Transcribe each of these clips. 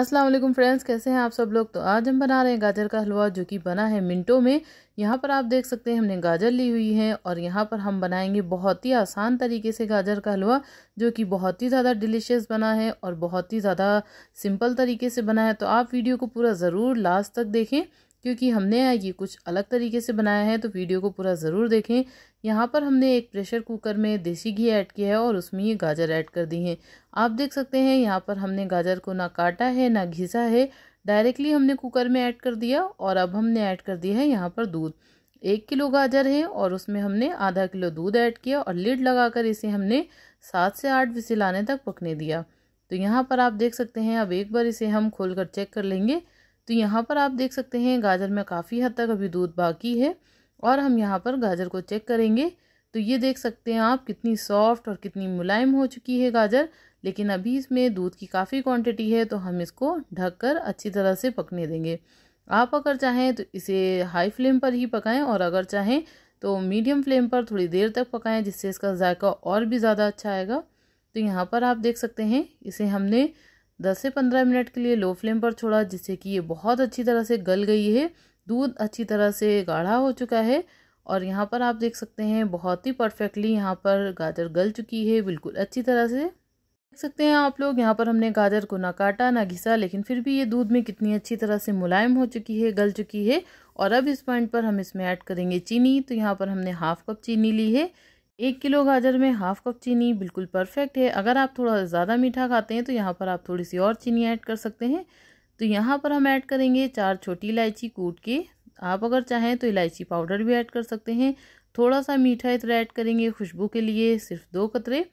अस्सलाम वालेकुम फ्रेंड्स कैसे हैं आप सब लोग तो आज हम बना रहे हैं गाजर का हलवा जो कि बना है मिनटों में यहाँ पर आप देख सकते हैं हमने गाजर ली हुई है और यहाँ पर हम बनाएंगे बहुत ही आसान तरीके से गाजर का हलवा जो कि बहुत ही ज़्यादा डिलीशियस बना है और बहुत ही ज़्यादा सिंपल तरीके से बना है तो आप वीडियो को पूरा ज़रूर लास्ट तक देखें क्योंकि हमने ये कुछ अलग तरीके से बनाया है तो वीडियो को पूरा ज़रूर देखें यहाँ पर हमने एक प्रेशर कुकर में देसी घी ऐड किया है और उसमें ये गाजर ऐड कर दी हैं आप देख सकते हैं यहाँ पर हमने गाजर को ना काटा है ना घिसा है डायरेक्टली हमने कुकर में ऐड कर दिया और अब हमने ऐड कर दिया है यहाँ पर दूध एक किलो गाजर है और उसमें हमने आधा किलो दूध ऐड किया और लिड लगाकर इसे हमने सात से आठ विसिल आने तक पकने दिया तो यहाँ पर आप देख सकते हैं अब एक बार इसे हम खोलकर चेक कर लेंगे तो यहाँ पर आप देख सकते हैं गाजर में काफ़ी हद तक अभी दूध बाकी है और हम यहाँ पर गाजर को चेक करेंगे तो ये देख सकते हैं आप कितनी सॉफ्ट और कितनी मुलायम हो चुकी है गाजर लेकिन अभी इसमें दूध की काफ़ी क्वांटिटी है तो हम इसको ढककर अच्छी तरह से पकने देंगे आप अगर चाहें तो इसे हाई फ्लेम पर ही पकाएं और अगर चाहें तो मीडियम फ्लेम पर थोड़ी देर तक पकाएं जिससे इसका जायका और भी ज़्यादा अच्छा आएगा तो यहाँ पर आप देख सकते हैं इसे हमने 10 से 15 मिनट के लिए लो फ्लेम पर छोड़ा जिससे कि ये बहुत अच्छी तरह से गल गई है दूध अच्छी तरह से गाढ़ा हो चुका है और यहाँ पर आप देख सकते हैं बहुत ही परफेक्टली यहाँ पर गाजर गल चुकी है बिल्कुल अच्छी तरह से देख सकते हैं आप लोग यहाँ पर हमने गाजर को ना काटा ना घिसा लेकिन फिर भी ये दूध में कितनी अच्छी तरह से मुलायम हो चुकी है गल चुकी है और अब इस पॉइंट पर हम इसमें ऐड करेंगे चीनी तो यहाँ पर हमने हाफ कप चीनी ली है एक किलो गाजर में हाफ कप चीनी बिल्कुल परफेक्ट है अगर आप थोड़ा ज़्यादा मीठा खाते हैं तो यहाँ पर आप थोड़ी सी और चीनी ऐड कर सकते हैं तो यहाँ पर हम ऐड करेंगे चार छोटी इलायची कूट के आप अगर चाहें तो इलायची पाउडर भी ऐड कर सकते हैं थोड़ा सा मीठा इतना ऐड करेंगे खुशबू के लिए सिर्फ दो कतरे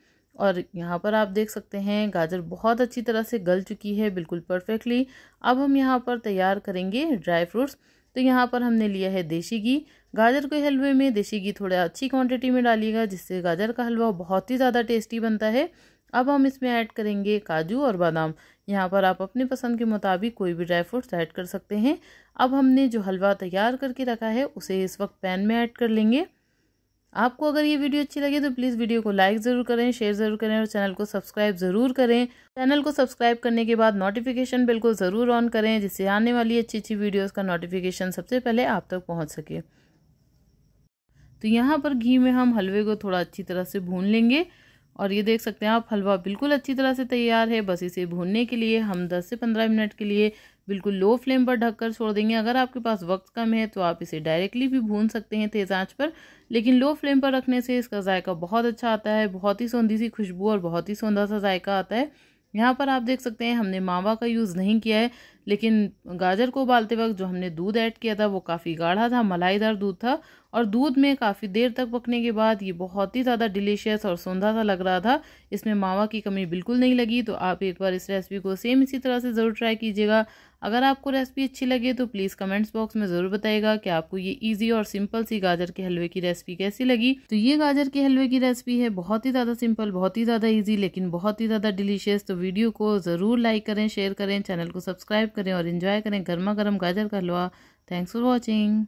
और यहाँ पर आप देख सकते हैं गाजर बहुत अच्छी तरह से गल चुकी है बिल्कुल परफेक्टली अब हम यहाँ पर तैयार करेंगे ड्राई फ्रूट्स तो यहाँ पर हमने लिया है देसी घी गाजर के हलवे में देसी घी थोड़ा अच्छी क्वांटिटी में डालिएगा जिससे गाजर का हलवा बहुत ही ज़्यादा टेस्टी बनता है अब हम इसमें ऐड करेंगे काजू और बादाम यहाँ पर आप अपने पसंद के मुताबिक कोई भी ड्राई फ्रूट्स ऐड कर सकते हैं अब हमने जो हलवा तैयार करके रखा है उसे इस वक्त पैन में ऐड कर लेंगे आपको अगर ये वीडियो अच्छी लगे तो प्लीज़ वीडियो को लाइक ज़रूर करें शेयर ज़रूर करें और चैनल को सब्सक्राइब ज़रूर करें चैनल को सब्सक्राइब करने के बाद नोटिफिकेशन बिल को ज़रूर ऑन करें जिससे आने वाली अच्छी अच्छी वीडियोज़ का नोटिफिकेशन सबसे पहले आप तक पहुँच सके तो यहाँ पर घी में हम हलवे को थोड़ा अच्छी तरह से भून लेंगे और ये देख सकते हैं आप हलवा बिल्कुल अच्छी तरह से तैयार है बस इसे भूनने के लिए हम 10 से 15 मिनट के लिए बिल्कुल लो फ्लेम पर ढककर छोड़ देंगे अगर आपके पास वक्त कम है तो आप इसे डायरेक्टली भी भून सकते हैं तेज़ आंच पर लेकिन लो फ्लेम पर रखने से इसका जायका बहुत अच्छा आता है बहुत ही सौंधी सी खुशबू और बहुत ही सौंधा सा जायका आता है यहाँ पर आप देख सकते हैं हमने मावा का यूज़ नहीं किया है लेकिन गाजर को उबालते वक्त जो हमने दूध ऐड किया था वो काफ़ी गाढ़ा था मलाईदार दूध था और दूध में काफ़ी देर तक पकने के बाद ये बहुत ही ज़्यादा डिलीशियस और सौंधा सा लग रहा था इसमें मावा की कमी बिल्कुल नहीं लगी तो आप एक बार इस रेसिपी को सेम इसी तरह से ज़रूर ट्राई कीजिएगा अगर आपको रेसिपी अच्छी लगे तो प्लीज़ कमेंट्स बॉक्स में ज़रूर बताएगा कि आपको ये इजी और सिंपल सी गाजर के हलवे की रेसिपी कैसी लगी तो ये गाजर के हलवे की रेसिपी है बहुत ही ज़्यादा सिंपल बहुत ही ज़्यादा ईजी लेकिन बहुत ही ज़्यादा डिलीशियस तो वीडियो को ज़रूर लाइक करें शेयर करें चैनल को सब्सक्राइब करें और इन्जॉय करें गर्मा गर्म गाजर का हलवा थैंक्स फॉर वॉचिंग